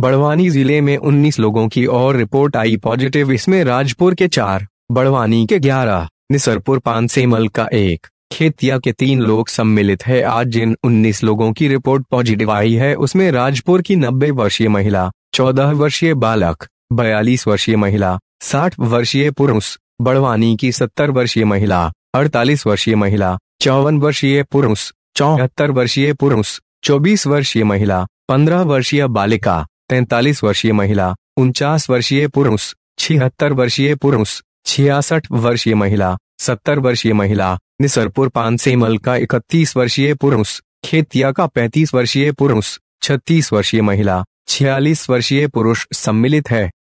बड़वानी जिले में उन्नीस लोगों की और रिपोर्ट आई पॉजिटिव इसमें राजपुर के चार बड़वानी के ग्यारह निसरपुर पानसेमल का एक खेतिया के तीन लोग सम्मिलित है आज जिन 19 लोगों की रिपोर्ट पॉजिटिव आई है उसमें राजपुर की 90 वर्षीय महिला 14 वर्षीय बालक 42 वर्षीय महिला 60 वर्षीय पुरुष बड़वानी की 70 वर्षीय महिला 48 वर्षीय महिला चौवन वर्षीय पुरुष चौहत्तर वर्षीय पुरुष 24 वर्षीय महिला 15 वर्षीय बालिका तैतालीस वर्षीय महिला उनचास वर्षीय पुरुष छिहत्तर वर्षीय पुरुष छियासठ वर्षीय महिला सत्तर वर्षीय महिला निसरपुर पानसेमल का इकतीस वर्षीय पुरुष खेतिया का पैंतीस वर्षीय पुरुष छत्तीस वर्षीय महिला छियालीस वर्षीय पुरुष सम्मिलित है